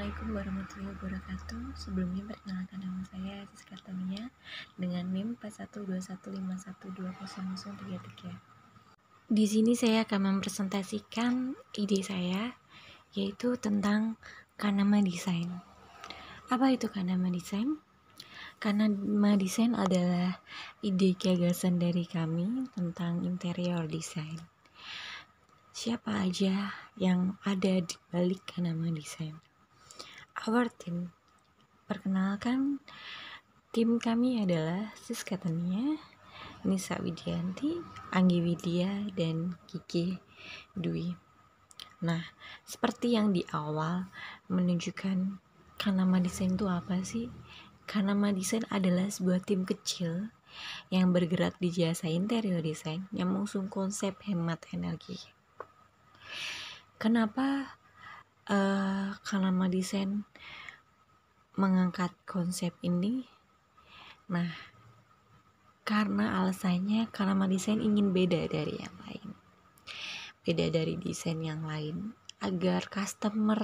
Assalamualaikum warahmatullahi wabarakatuh Sebelumnya perkenalkan nama saya Aziz Tania Dengan NIM 41215120033 Di sini saya akan mempresentasikan ide saya Yaitu tentang Kanama Design Apa itu Kanama Design? Kanama Design adalah ide gagasan dari kami tentang interior design siapa aja yang ada di balik kanama desain our team. Perkenalkan, tim kami adalah Siska Tania, Nisa Widianti, Anggi Widya, dan Kiki Dwi. Nah, seperti yang di awal menunjukkan Kanama Desain itu apa sih? Kanama Desain adalah sebuah tim kecil yang bergerak di jasa interior desain yang mengusung konsep hemat energi. Kenapa uh, eh, Kalama Desain mengangkat konsep ini. Nah, karena alasannya karena Desain ingin beda dari yang lain. Beda dari desain yang lain agar customer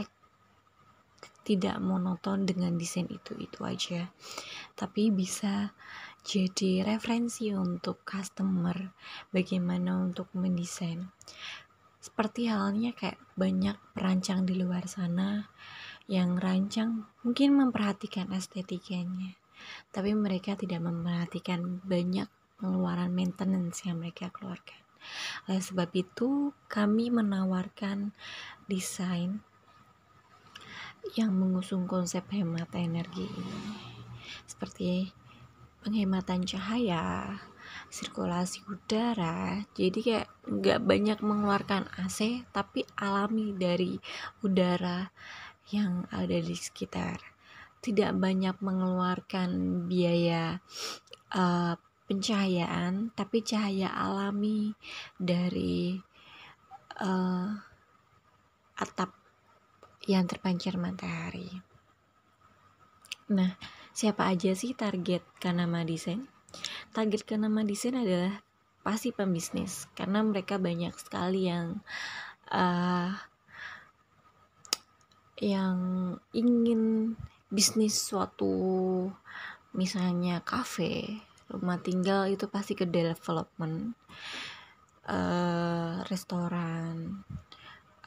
tidak monoton dengan desain itu-itu aja. Tapi bisa jadi referensi untuk customer bagaimana untuk mendesain seperti halnya kayak banyak perancang di luar sana yang rancang mungkin memperhatikan estetikanya tapi mereka tidak memperhatikan banyak pengeluaran maintenance yang mereka keluarkan oleh sebab itu kami menawarkan desain yang mengusung konsep hemat energi ini seperti penghematan cahaya sirkulasi udara jadi kayak nggak banyak mengeluarkan AC tapi alami dari udara yang ada di sekitar tidak banyak mengeluarkan biaya uh, pencahayaan tapi cahaya alami dari uh, atap yang terpancar matahari. Nah, siapa aja sih target Kanama Design? target kenama di sini adalah pasti pembisnis karena mereka banyak sekali yang uh, yang ingin bisnis suatu misalnya kafe rumah tinggal itu pasti ke development uh, restoran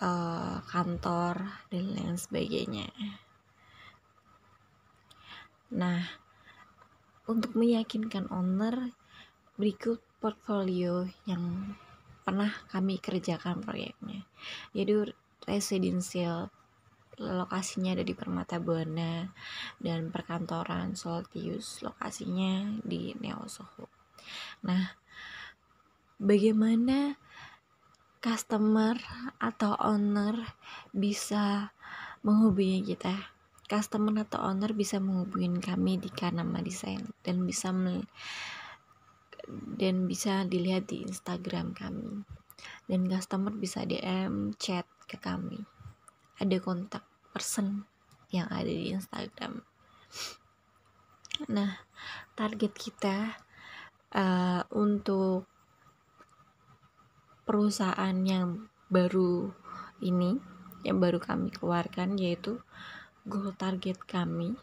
uh, kantor dan lain sebagainya nah untuk meyakinkan owner, berikut portfolio yang pernah kami kerjakan proyeknya. yaitu residensial lokasinya ada di Permata Buana dan perkantoran Soltius lokasinya di Neo Soho. Nah, bagaimana customer atau owner bisa menghubungi kita? customer atau owner bisa menghubungi kami di Kanama Design dan bisa dan bisa dilihat di Instagram kami dan customer bisa DM chat ke kami ada kontak person yang ada di Instagram nah target kita uh, untuk perusahaan yang baru ini yang baru kami keluarkan yaitu goal target kami,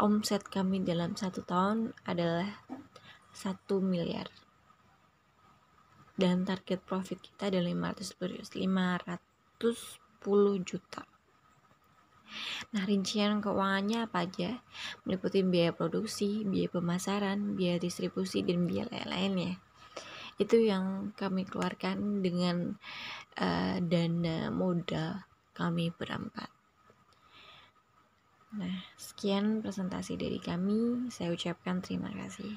omset kami dalam satu tahun adalah satu miliar. Dan target profit kita adalah 500, 510 juta. Nah, rincian keuangannya apa aja? Meliputi biaya produksi, biaya pemasaran, biaya distribusi, dan biaya lain-lainnya. Itu yang kami keluarkan dengan uh, dana modal kami berempat. Nah, sekian presentasi dari kami. Saya ucapkan terima kasih.